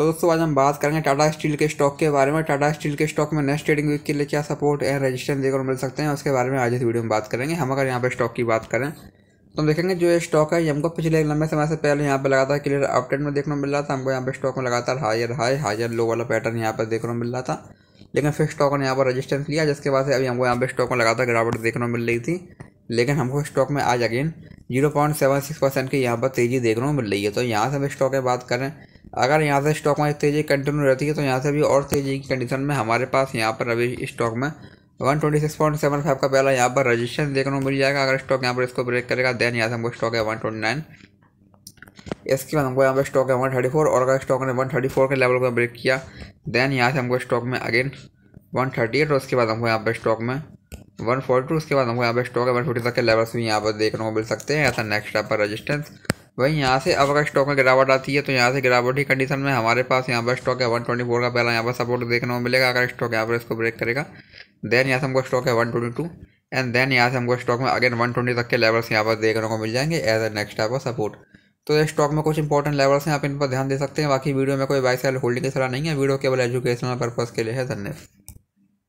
तो दोस्तों आज हम बात करेंगे टाटा स्टील के स्टॉक के बारे में टाटा स्टील के स्टॉक में नेक्स्ट ट्रेडिंग वीक के लिए क्या सपोर्ट एंड रेजिस्टेंस देखकर मिल सकते हैं उसके बारे में आज इस वीडियो में बात करेंगे हम अगर यहाँ पर स्टॉक की बात करें तो हम देखेंगे जो ये स्टॉक है ये हमको पिछले एक लंबे समय से पहले यहाँ पर लगातार क्लियर अपडेट में देखने को मिल रहा था हमको यहाँ पर स्टॉक में लगातार हायर हाई हायर लो वाला पैटर्न यहाँ पर देखने को मिल रहा था लेकिन फिर स्टॉक ने यहाँ पर रजिस्टेंस लिया जिसके बाद से अभी हमको यहाँ पर स्टॉक में लगातार गिरावट देखने को मिल रही थी लेकिन हमको स्टॉक में आज again zero point seven six percent की यहाँ पर तेज़ी देखने को मिल रही है तो यहाँ से हम स्टॉक की बात करें अगर यहाँ से स्टॉक में तेज़ी कंटिन्यू रहती है तो यहाँ से भी और तेज़ी की कंडीशन में हमारे पास यहाँ पर अभी स्टॉक में one twenty six point seven five का पहला यहाँ पर रजिस्ट्रेशन देखने को मिल जाएगा अगर स्टॉक यहाँ पर इसको ब्रेक करेगा देन यहाँ से हमको स्टॉक है वन ट्वेंटी नाइन इसके बाद हमको यहाँ पर स्टॉक है वन थर्टी फोर और अगर स्टॉक ने वन थर्टी फोर के लेवल को ब्रेक किया देन यहाँ से हमको स्टॉक में अगेन वन थर्टी एट और उसके बाद हमको यहाँ पर स्टॉक में टू उसके बाद हमको यहाँ पर स्टॉक है फोर्टी तक के लेवल्स भी यहाँ पर देखने को मिल सकते हैं ऐसा नेक्स्ट यहाँ पर रजिस्टेंस वहीं यहाँ से अब अगर स्टॉक में गिरावट आती है तो यहाँ से गिरावटी कंडीशन में हमारे पास यहाँ पर स्टॉक है वन ट्वेंटी फोर का पहला यहाँ पर सपोर्ट देखने को मिलेगा अगर स्टॉक यहाँ पर इसको ब्रेक करेगा देन यहाँ से हमको स्टॉक है one twenty two and then यहाँ से हमको स्टॉक में अगेन वन ट्वेंटी तक के लेवल्स यहाँ पर देखने को मिल जाएंगे as a next type of support तो ये स्टॉक में कुछ इंपॉर्टेंट लेवल्स हैं आप इन पर ध्यान दे सकते हैं बाकी वीडियो में कोई बाई सेल होल्डिंग की सलाह नहीं है वीडियो केवल एजुकेशनल पर्पज़ के लिए है धन्यवाद